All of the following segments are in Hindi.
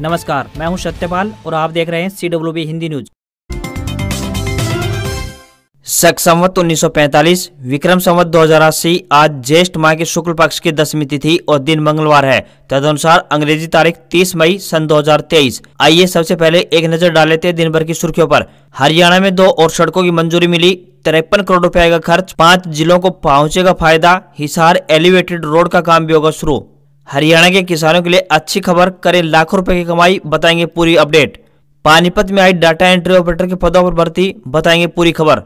नमस्कार मैं हूं सत्यपाल और आप देख रहे हैं C W B Hindi news शक संवत 1945 विक्रम संवत अस्सी आज ज्येष्ठ माह के शुक्ल पक्ष की दसवीं तिथि और दिन मंगलवार है तदनुसार अंग्रेजी तारीख 30 मई सन 2023 आइए सबसे पहले एक नजर डाल लेते दिन भर की सुर्खियों पर हरियाणा में दो और सड़कों की मंजूरी मिली तिरपन करोड़ रुपए का खर्च पांच जिलों को पहुंचेगा फायदा हिसार एलिवेटेड रोड का काम भी होगा शुरू हरियाणा के किसानों के लिए अच्छी खबर करें लाखों रुपए की कमाई बताएंगे पूरी अपडेट पानीपत में आई डाटा एंट्री ऑपरेटर के पदों पर भर्ती बताएंगे पूरी खबर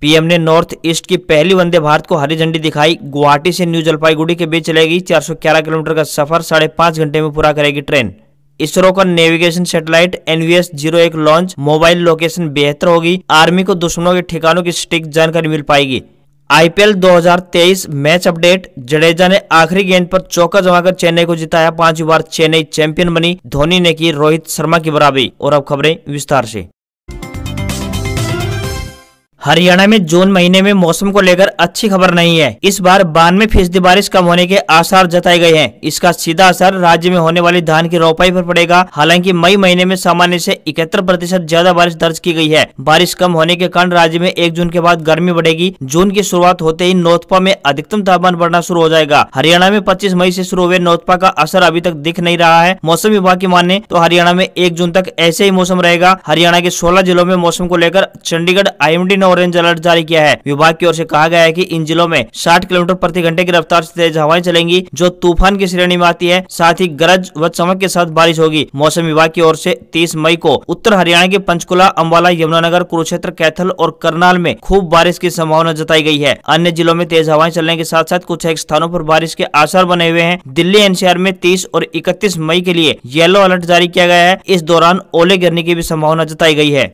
पीएम ने नॉर्थ ईस्ट की पहली वंदे भारत को हरी झंडी दिखाई गुवाहाटी से न्यू जलपाईगुड़ी के बीच चलेगी 411 किलोमीटर का सफर साढ़े पांच घंटे में पूरा करेगी ट्रेन इसरो का नेविगेशन सैटेलाइट एनवीएस जीरो एक लॉन्च मोबाइल लोकेशन बेहतर होगी आर्मी को दुश्मनों के ठिकानों की स्टिक जानकारी मिल पाएगी आईपीएल 2023 मैच अपडेट जडेजा ने आखिरी गेंद पर चौका जमाकर चेन्नई को जिताया पांच बार चेन्नई चैंपियन बनी धोनी ने की रोहित शर्मा की बराबरी और अब खबरें विस्तार से हरियाणा में जून महीने में मौसम को लेकर अच्छी खबर नहीं है इस बार बानवे फीसदी बारिश कम होने के आसार जताए गए हैं इसका सीधा असर राज्य में होने वाली धान की रोपाई पर पड़ेगा हालांकि मई महीने में सामान्य से इकहत्तर प्रतिशत ज्यादा बारिश दर्ज की गई है बारिश कम होने के कारण राज्य में एक जून के बाद गर्मी बढ़ेगी जून की शुरुआत होते ही नोतपा में अधिकतम तापमान बढ़ना शुरू हो जाएगा हरियाणा में पच्चीस मई ऐसी शुरू हुए नोतपा का असर अभी तक दिख नहीं रहा है मौसम विभाग की माने तो हरियाणा में एक जून तक ऐसे ही मौसम रहेगा हरियाणा के सोलह जिलों में मौसम को लेकर Chandigarh I M orange alert जारी किया है विभाग की ओर से कहा गया है कि इन जिलों में 60 किलोमीटर प्रति घंटे की रफ्तार से तेज हवाएं चलेंगी जो तूफान की श्रेणी में आती है साथ ही गरज व चमक के साथ बारिश होगी मौसम विभाग की ओर से 30 मई को उत्तर हरियाणा के पंचकुला अम्बाला यमुनानगर कुरुक्षेत्र कैथल और करनाल में खूब बारिश की संभावना जताई गई है अन्य जिलों में तेज हवाएं चलने के साथ साथ कुछ एक स्थानों आरोप बारिश के आसार बने हुए हैं दिल्ली एनसीआर में तीस और इकतीस मई के लिए येलो अलर्ट जारी किया गया है इस दौरान ओले गिरने की भी संभावना जताई गई है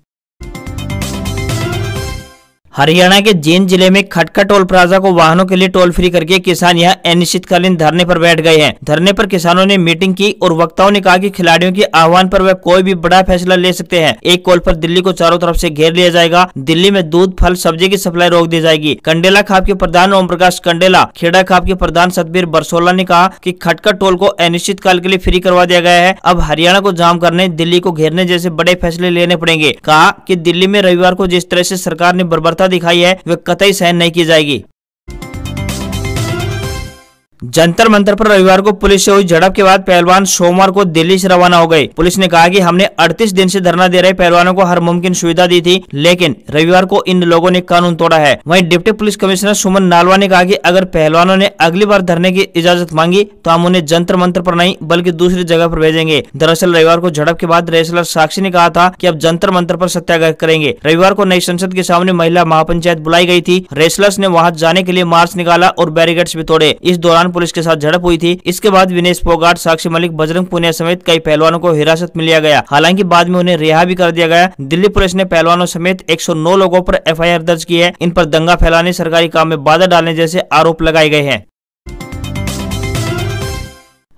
हरियाणा के जींद जिले में खटखा टोल प्लाजा को वाहनों के लिए टोल फ्री करके किसान यहाँ अनिश्चितकालीन धरने पर बैठ गए हैं धरने पर किसानों ने मीटिंग की और वक्ताओं ने कहा कि खिलाड़ियों के आह्वान पर वह कोई भी बड़ा फैसला ले सकते हैं एक कॉल पर दिल्ली को चारों तरफ से घेर लिया जाएगा दिल्ली में दूध फल सब्जी की सप्लाई रोक दी जाएगी कंडेला खाप के प्रधान ओम प्रकाश कंडेला खेड़ा खाप के प्रधान सतबीर बरसोला ने कहा की खटका टोल को अनिश्चितकाल के लिए फ्री करवा दिया गया है अब हरियाणा को जाम करने दिल्ली को घेरने जैसे बड़े फैसले लेने पड़ेंगे कहा की दिल्ली में रविवार को जिस तरह ऐसी सरकार ने बर्बरता दिखाई है वह कतई सहन नहीं की जाएगी जंतर मंतर पर रविवार को पुलिस से हुई झड़प के बाद पहलवान सोमवार को दिल्ली से रवाना हो गए पुलिस ने कहा कि हमने 38 दिन से धरना दे रहे पहलवानों को हर मुमकिन सुविधा दी थी लेकिन रविवार को इन लोगों ने कानून तोड़ा है वहीं deputy police commissioner Suman Nalwa ने कहा कि अगर पहलवानों ने अगली बार धरने की इजाजत मांगी तो हम उन्हें जंतर मंत्र आरोप नहीं बल्कि दूसरी जगह आरोप भेजेंगे दरअसल रविवार को झड़प के बाद रेसलर साक्षी ने कहा था की अब जंतर मंत्र आरोप सत्याग्रह करेंगे रविवार को नई संसद के सामने महिला महापंचायत बुलाई गयी थी रेसलर्स ने वहाँ जाने के लिए मार्च निकाला और बैरिगेड भी तोड़े इस दौरान राजस्थान पुलिस के साथ झड़प हुई थी इसके बाद विनेश फोगाट साक्षी मलिक बजरंग पुनिया समेत कई पहलवानों को हिरासत में लिया गया हालांकि बाद में उन्हें रिहा भी कर दिया गया दिल्ली पुलिस ने पहलवानों समेत एक लोगों आरोप एफ दर्ज की है इन पर दंगा फैलाने सरकारी काम में बाधा डालने जैसे आरोप लगाए गए हैं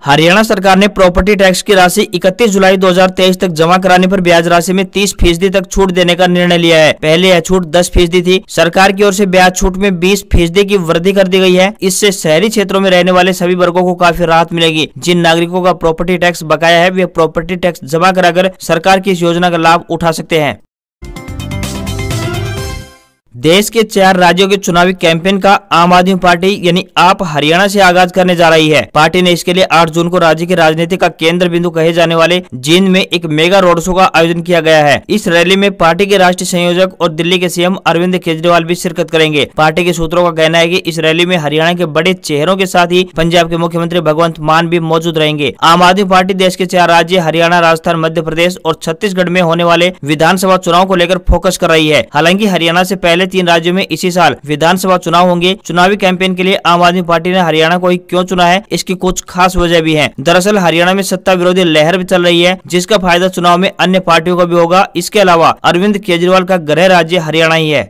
हरियाणा सरकार ने प्रॉपर्टी टैक्स की राशि 31 जुलाई 2023 तक जमा कराने पर ब्याज राशि में 30 फीसदी तक छूट देने का निर्णय लिया है पहले यह छूट 10 फीसदी थी सरकार की ओर से ब्याज छूट में 20 फीसदी की वृद्धि कर दी गई है इससे शहरी क्षेत्रों में रहने वाले सभी वर्गों को काफी राहत मिलेगी जिन नागरिकों का प्रॉपर्टी टैक्स बकाया है वे प्रॉपर्टी टैक्स जमा कराकर सरकार की इस योजना का लाभ उठा सकते हैं देश के चार राज्यों के चुनावी कैंपेन का आम आदमी पार्टी यानी आप हरियाणा से आगाज करने जा रही है पार्टी ने इसके लिए 8 जून को राज्य की राजनीति का केंद्र बिंदु कहे जाने वाले जींद में एक मेगा रोड शो का आयोजन किया गया है इस रैली में पार्टी के राष्ट्रीय संयोजक और दिल्ली के सीएम अरविंद केजरीवाल भी शिरकत करेंगे पार्टी के सूत्रों का कहना है की इस रैली में हरियाणा के बड़े चेहरों के साथ ही पंजाब के मुख्यमंत्री भगवंत मान भी मौजूद रहेंगे आम आदमी पार्टी देश के चार राज्य हरियाणा राजस्थान मध्य प्रदेश और छत्तीसगढ़ में होने वाले विधानसभा चुनाव को लेकर फोकस कर रही है हालांकि हरियाणा ऐसी पहले तीन राज्यों में इसी साल विधानसभा चुनाव होंगे चुनावी कैंपेन के लिए आम आदमी पार्टी ने हरियाणा को ही क्यों चुना है इसकी कुछ खास वजह भी है दरअसल हरियाणा में सत्ता विरोधी लहर भी चल रही है जिसका फायदा चुनाव में अन्य पार्टियों का भी होगा इसके अलावा अरविंद केजरीवाल का गृह राज्य हरियाणा ही है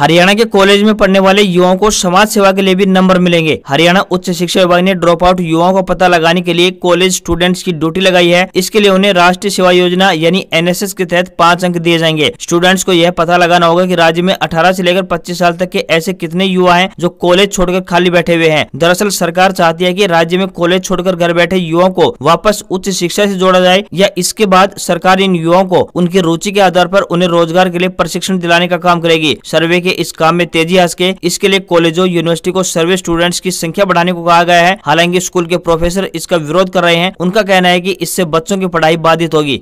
हरियाणा के कॉलेज में पढ़ने वाले युवाओं को समाज सेवा के लिए भी नंबर मिलेंगे हरियाणा उच्च शिक्षा विभाग ने ड्रॉप आउट युवाओं का पता लगाने के लिए कॉलेज स्टूडेंट्स की ड्यूटी लगाई है इसके लिए उन्हें राष्ट्रीय सेवा योजना यानी एनएसएस के तहत पाँच अंक दिए जाएंगे स्टूडेंट्स को यह पता लगाना होगा की राज्य में अठारह ऐसी लेकर पच्चीस साल तक के ऐसे कितने युवा है जो कॉलेज छोड़कर खाली बैठे हुए हैं दरअसल सरकार चाहती है की राज्य में कॉलेज छोड़कर घर बैठे युवाओं को वापस उच्च शिक्षा ऐसी जोड़ा जाए या इसके बाद सरकार इन युवाओं को उनकी रुचि के आधार आरोप उन्हें रोजगार के लिए प्रशिक्षण दिलाने का काम करेगी सर्वे के सके इस काम में तेजी आ सके इसके लिए कॉलेजों यूनिवर्सिटी को सर्वे स्टूडेंट्स की संख्या बढ़ाने को कहा गया है हालांकि स्कूल के प्रोफेसर इसका विरोध कर रहे हैं उनका कहना है की इससे बच्चों की पढ़ाई बाधित होगी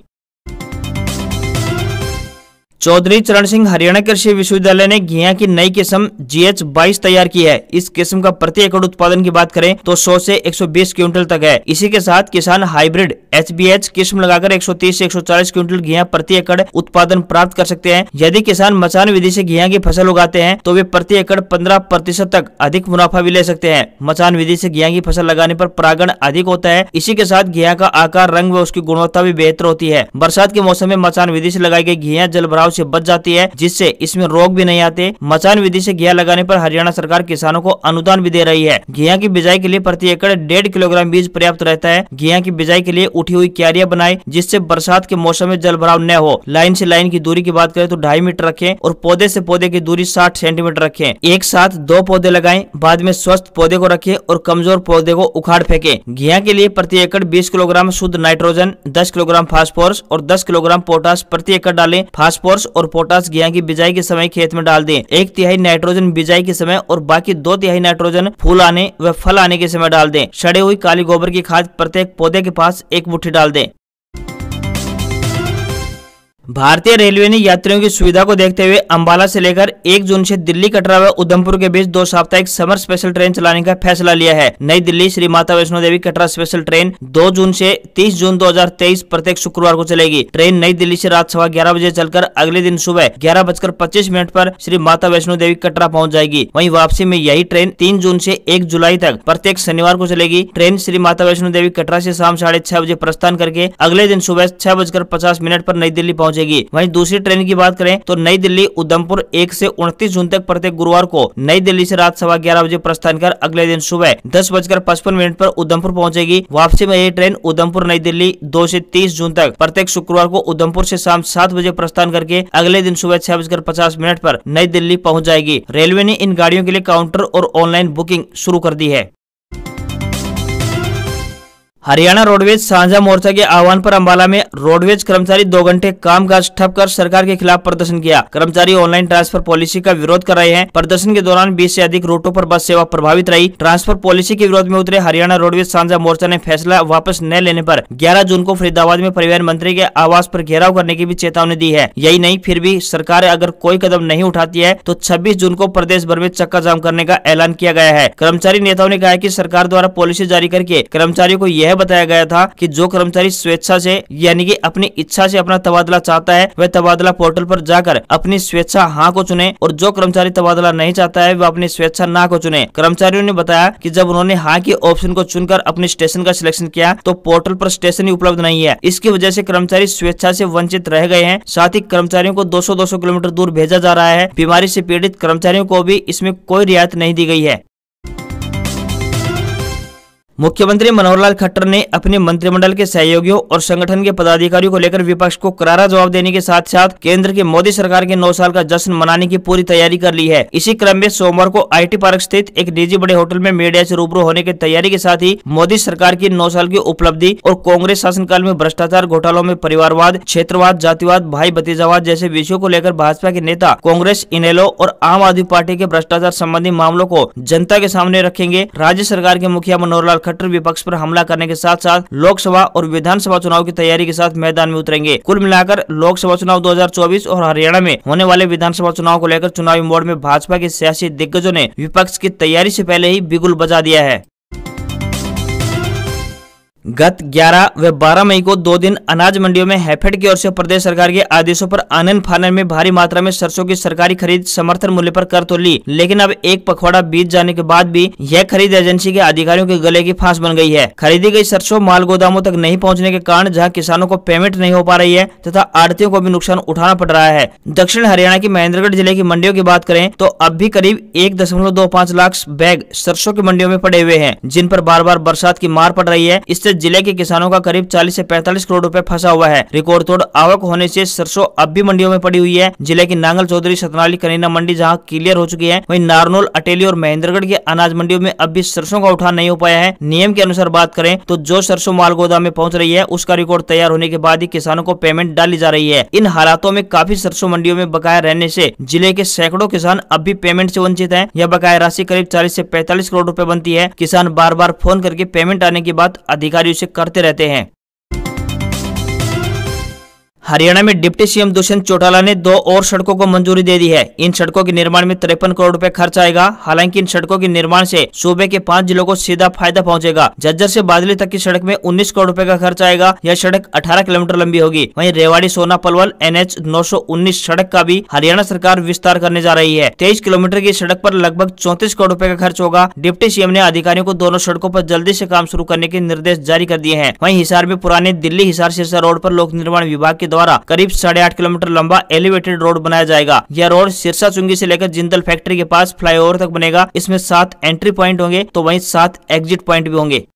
चौधरी चरण सिंह हरियाणा कृषि विश्वविद्यालय ने घिया की नई किस्म जी एच बाईस तैयार की है इस किस्म का प्रति एकड़ उत्पादन की बात करें तो 100 से 120 क्विंटल तक है इसी के साथ किसान हाइब्रिड एच बी एच किस्म लगाकर 130 से 140 क्विंटल घिया प्रति एकड़ उत्पादन प्राप्त कर सकते हैं यदि किसान मचान विधि से घिया की फसल उगाते हैं तो वे प्रति एकड़ पंद्रह प्रतिशत तक अधिक मुनाफा भी ले सकते हैं मचान विधि से घिया की फसल लगाने पर परागण अधिक होता है इसी के साथ घिया का आकार रंग व उसकी गुणवत्ता भी बेहतर होती है बरसात के मौसम में मचान विधि से लगाई गई घिया जल घाव से बच जाती है जिससे इसमें रोग भी नहीं आते मचान विधि से घिया लगाने पर हरियाणा सरकार किसानों को अनुदान भी दे रही है घिया की बिजाई के लिए प्रति एकड़ डेढ़ किलोग्राम बीज पर्याप्त रहता है घिया की बिजाई के लिए उठी हुई क्यारिया बनाए जिससे बरसात के मौसम में जल भराव न हो लाइन ऐसी लाइन की दूरी की बात करें तो ढाई मीटर रखे और पौधे ऐसी पौधे की दूरी साठ सेंटीमीटर रखे एक साथ दो पौधे लगाए बाद में स्वस्थ पौधे को रखे और कमजोर पौधे को उखाड़ फेंके घिया के लिए प्रति एकड़ बीस किलोग्राम शुद्ध नाइट्रोजन दस किलोग्राम फास्फोरस और दस किलोग्राम पोटास प्रति एकड़ डालें फास्फोरस फॉस्फोरस और पोटास गेहूँ की बिजाई के समय खेत में डाल दें एक तिहाई नाइट्रोजन बिजाई के समय और बाकी दो तिहाई नाइट्रोजन फूल आने व फल आने के समय डाल दें सड़े हुई काली गोबर की खाद प्रत्येक पौधे के पास एक मुठ्ठी डाल दें भारतीय रेलवे ने यात्रियों की सुविधा को देखते हुए अंबाला से लेकर 1 जून से दिल्ली कटरा व उधमपुर के बीच दो साप्ताहिक समर स्पेशल ट्रेन चलाने का फैसला लिया है नई दिल्ली श्री माता वैष्णो देवी कटरा स्पेशल ट्रेन 2 जून से 30 जून 2023 प्रत्येक शुक्रवार को चलेगी ट्रेन नई दिल्ली से रात सवा ग्यारह बजे चलकर अगले दिन सुबह ग्यारह बजकर पच्चीस मिनट आरोप श्री माता वैष्णो देवी कटरा पहुँच जाएगी वही वापसी में यही ट्रेन तीन जून ऐसी एक जुलाई तक प्रत्येक शनिवार को चलेगी ट्रेन श्री माता वैष्णो देवी कटरा ऐसी शाम साढ़े बजे प्रस्थान करके अगले दिन सुबह छह बजकर पचास मिनट आरोप नई दिल्ली पहुँच पहुंचेगी वहीं दूसरी ट्रेन की बात करें तो नई दिल्ली उधमपुर एक से उनतीस जून तक प्रत्येक गुरुवार को नई दिल्ली से रात सवा ग्यारह बजे प्रस्थान कर अगले दिन सुबह दस बजकर पचपन मिनट पर उधमपुर पहुंचेगी वापसी में यह ट्रेन उधमपुर नई दिल्ली दो से तीस जून तक प्रत्येक शुक्रवार को उधमपुर से शाम सात बजे प्रस्थान करके अगले दिन सुबह छह बजकर पचास मिनट आरोप नई दिल्ली पहुँच जाएगी रेलवे ने इन गाड़ियों के लिए काउंटर और ऑनलाइन बुकिंग शुरू कर दी है हरियाणा रोडवेज साझा मोर्चा के आह्वान पर अंबाला में रोडवेज कर्मचारी दो घंटे कामकाज ठप कर सरकार के खिलाफ प्रदर्शन किया कर्मचारी ऑनलाइन ट्रांसफर पॉलिसी का विरोध कर रहे हैं प्रदर्शन के दौरान 20 से अधिक रूटों पर बस सेवा प्रभावित रही ट्रांसफर पॉलिसी के विरोध में उतरे हरियाणा रोडवेज साझा मोर्चा ने फैसला वापस न लेने आरोप ग्यारह जून को फरीदाबाद में परिवहन मंत्री के आवास आरोप घेराव करने की भी चेतावनी दी है यही नहीं फिर भी सरकार अगर कोई कदम नहीं उठाती है तो छब्बीस जून को प्रदेश भर में चक्का जाम करने का ऐलान किया गया है कर्मचारी नेताओं ने कहा की सरकार द्वारा पॉलिसी जारी करके कर्मचारियों को यह बताया गया था कि जो कर्मचारी स्वेच्छा से यानी कि अपनी इच्छा से अपना तबादला चाहता है वह तबादला पोर्टल पर जाकर अपनी स्वेच्छा हाँ को चुने और जो कर्मचारी तबादला नहीं चाहता है वह अपनी स्वेच्छा ना को चुने कर्मचारियों ने बताया कि जब उन्होंने हाँ के ऑप्शन को चुनकर अपने स्टेशन का सिलेक्शन किया तो पोर्टल पर स्टेशन ही उपलब्ध नहीं है इसकी वजह से कर्मचारी स्वेच्छा से वंचित रह गए हैं साथ ही कर्मचारियों को 200-200 किलोमीटर दूर भेजा जा रहा है बीमारी से पीड़ित कर्मचारियों को भी इसमें कोई रियायत नहीं दी गई है मुख्यमंत्री मनोहर लाल खट्टर ने अपने मंत्रिमंडल के सहयोगियों और संगठन के पदाधिकारियों को लेकर विपक्ष को करारा जवाब देने के साथ साथ केंद्र के मोदी सरकार के 9 साल का जश्न मनाने की पूरी तैयारी कर ली है इसी क्रम में सोमवार को आईटी पार्क स्थित एक निजी बड़े होटल में मीडिया ऐसी रूबरू होने की तैयारी के साथ ही मोदी सरकार की नौ साल की उपलब्धि और कांग्रेस शासनकाल में भ्रष्टाचार घोटालों में परिवारवाद क्षेत्रवाद जातिवाद भाई भतीजावाद जैसे विषयों को लेकर भाजपा के नेता कांग्रेस इनेलो और आम आदमी पार्टी के भ्रष्टाचार संबंधी मामलों को जनता के सामने रखेंगे राज्य सरकार के मुखिया मनोहर लाल खट्टर विपक्ष पर हमला करने के साथ साथ लोकसभा और विधानसभा चुनाव की तैयारी के साथ मैदान में उतरेंगे कुल मिलाकर लोकसभा चुनाव 2024 और हरियाणा में होने वाले विधानसभा चुनाव को लेकर चुनावी मोड़ में भाजपा के सियासी दिग्गजों ने विपक्ष की तैयारी ऐसी पहले ही बिगुल बजा दिया है गत 11 व 12 मई को दो दिन अनाज मंडियों में हैफेड की ओर से प्रदेश सरकार के आदेशों पर आनंद फानन में भारी मात्रा में सरसों की सरकारी खरीद समर्थन मूल्य पर कर तो ली लेकिन अब एक पखवाड़ा बीत जाने के बाद भी यह खरीद एजेंसी के अधिकारियों के गले की फांस बन गई है खरीदी गई सरसों माल गोदामों तक नहीं पहुँचने के कारण जहाँ किसानों को पेमेंट नहीं हो पा रही है तथा आड़तियों को भी नुकसान उठाना पड़ रहा है दक्षिण हरियाणा की महेंद्रगढ़ जिले की मंडियों की बात करें तो अब भी करीब एक लाख बैग सरसों की मंडियों में पड़े हुए हैं जिन पर बार बार बरसात की मार पड़ रही है इससे जिले के किसानों का करीब चालीस ऐसी पैंतालीस करोड़ रूपए फंसा हुआ है रिकॉर्ड तोड़ आवक होने ऐसी सरसों अब भी मंडियों में पड़ी हुई है जिले की नांगल चौधरी सतनाली करीना मंडी जहाँ क्लियर हो चुकी है वही नारनोल अटेली और महेंद्रगढ़ के अनाज मंडियों में अब भी सरसों का उठान नहीं हो पाया है नियम के अनुसार बात करें तो जो सरसों माल गोदाम में पहुँच रही है उसका रिकॉर्ड तैयार होने के बाद ही किसानों को पेमेंट डाली जा रही है इन हालातों में काफी सरसों मंडियों में बकाया रहने ऐसी जिले के सैकड़ों किसान अब भी पेमेंट ऐसी वंचित है यह बकाया राशि करीब चालीस ऐसी पैतालीस करोड़ रूपए बनती है किसान बार बार फोन करके पेमेंट आने की बात अधिकार अधिकारी उसे करते रहते हैं हरियाणा में डिप्टी सीएम दुष्यंत चौटाला ने दो और सड़कों को मंजूरी दे दी है इन सड़कों के निर्माण में तिरपन करोड़ रुपए खर्च आएगा हालांकि इन सड़कों के निर्माण से सूबे के पांच जिलों को सीधा फायदा पहुंचेगा जज्जर से बादली तक की सड़क में 19 करोड़ रुपए का खर्च आएगा यह सड़क 18 किलोमीटर लंबी होगी वही रेवाड़ी सोना पलवल एन एच सड़क का भी हरियाणा सरकार विस्तार करने जा रही है तेईस किलोमीटर की सड़क आरोप लगभग चौंतीस करोड़ रूपए का खर्च होगा डिप्टी सीएम ने अधिकारियों को दोनों सड़कों आरोप जल्दी ऐसी काम शुरू करने के निर्देश जारी कर दिए हैं वही हिसार में पुराने दिल्ली हिसार सिरसा रोड आरोप लोक निर्माण विभाग के द्वारा करीब साढ़े आठ किलोमीटर लंबा एलिवेटेड रोड बनाया जाएगा यह रोड सिरसा चुंगी से लेकर जिंदल फैक्ट्री के पास फ्लाईओवर तक बनेगा इसमें सात एंट्री पॉइंट होंगे तो वहीं सात एग्जिट पॉइंट भी होंगे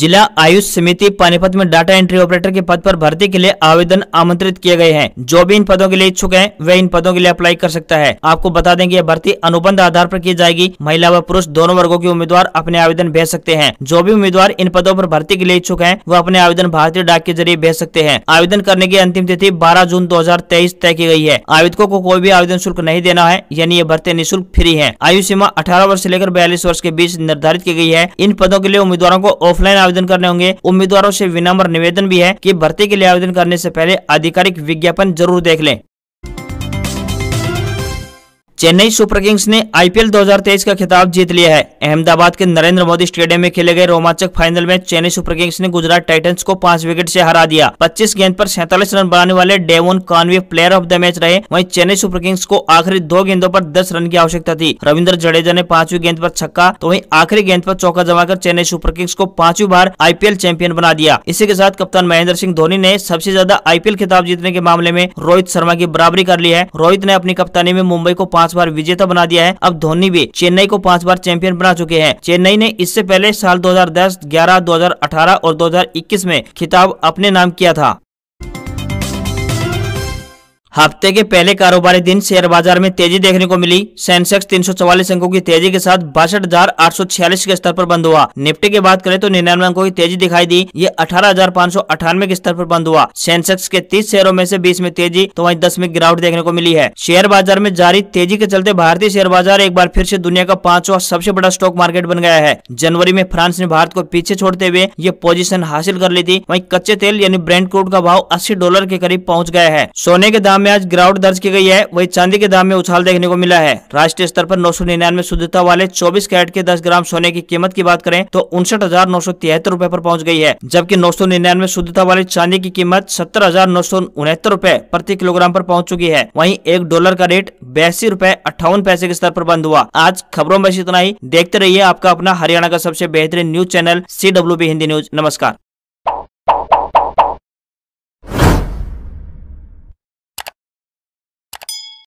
जिला आयुष समिति पानीपत में डाटा एंट्री ऑपरेटर के पद पर भर्ती के लिए आवेदन आमंत्रित किए गए हैं जो भी इन पदों के लिए इच्छुक हैं वह इन पदों के लिए अप्लाई कर सकता है आपको बता दें कि यह भर्ती अनुबंध आधार पर की जाएगी महिला व पुरुष दोनों वर्गों के उम्मीदवार अपने आवेदन भेज सकते हैं जो भी उम्मीदवार इन पदों आरोप भर्ती के लिए इच्छुक है वह अपने आवेदन भारतीय डाक के जरिए भेज सकते हैं आवेदन करने की अंतिम तिथि बारह जून दो तय की गयी है आवेदकों को कोई भी आवेदन शुल्क नहीं देना है यानी ये भर्ती निःशुल्क फ्री है आयु सीमा अठारह वर्ष ऐसी लेकर बयालीस वर्ष के बीच निर्धारित की गयी है इन पदों के लिए उम्मीदवारों को ऑफलाइन ऑनलाइन आवेदन करने होंगे उम्मीदवारों से विनम्र निवेदन भी है कि भर्ती के लिए आवेदन करने से पहले आधिकारिक विज्ञापन जरूर देख लें चेन्नई सुपर किंग्स ने आईपीएल 2023 का खिताब जीत लिया है अहमदाबाद के नरेंद्र मोदी स्टेडियम में खेले गए रोमांचक फाइनल में चेन्नई सुपर किंग्स ने गुजरात टाइटंस को पांच विकेट से हरा दिया 25 गेंद पर सैंतालीस रन बनाने वाले Devon Conway player of the match रहे वहीं चेन्नई सुपर किंग्स को आखिरी दो गेंदों आरोप दस रन की आवश्यकता थी रविन्द्र जडेजा ने पांचवी गेंद आरोप छक्का तो वही आखिरी गेंद आरोप चौका जमाकर चेन्नई सुपर किंग्स को पांचवी बार आईपीएल चैंपियन बना दिया इसी के साथ कप्तान महेंद्र सिंह धोनी ने सबसे ज्यादा आईपीएल खिताब जीतने के मामले में रोहित शर्मा की बराबरी कर ली है रोहित ने अपनी कप्तानी में मुंबई को पांच बार विजेता बना दिया है अब धोनी भी चेन्नई को पांच बार चैंपियन बना चुके हैं चेन्नई ने इससे पहले साल 2010, 11, 2018 और 2021 में खिताब अपने नाम किया था हफ्ते के पहले कारोबारी दिन शेयर बाजार में तेजी देखने को मिली सेंसेक्स 344 अंकों की तेजी के साथ बासठ के स्तर पर बंद हुआ निफ्टी की बात करें तो निन्यानवे अंकों की तेजी दिखाई दी ये अठारह के स्तर पर बंद हुआ सेंसेक्स के 30 शेयरों में से 20 में तेजी तो वहीं 10 में गिरावट देखने को मिली है शेयर बाजार में जारी तेजी के चलते भारतीय शेयर बाजार एक बार फिर से दुनिया का पांचवा सबसे बड़ा स्टॉक मार्केट बन गया है जनवरी में फ्रांस ने भारत को पीछे छोड़ते हुए ये पोजीशन हासिल कर ली थी वही कच्चे तेल यानी ब्रांड क्रूड का भाव अस्सी डॉलर के करीब पहुँच गया है सोने के दाम में आज गिरावट दर्ज की गई है वही चांदी के दाम में उछाल देखने को मिला है राष्ट्रीय स्तर पर नौ शुद्धता वाले चौबीस कैरेट के दस ग्राम सोने की कीमत की बात करें तो उनसठ हजार नौ सौ तिहत्तर रूपए आरोप पहुँच गई है जबकि नौ सौ निन्यानवे शुद्धता वाले चांदी की कीमत सत्तर हजार नौ सौ उनहत्तर रूपए प्रति किलोग्राम आरोप पहुँच चुकी है वही एक डॉलर का रेट बयासी रूपए अट्ठावन पैसे के स्तर आरोप बंद हुआ आज खबरों में इतना ही देखते रहिए आपका अपना हरियाणा का सबसे बेहतरीन news channel C W B Hindi news नमस्कार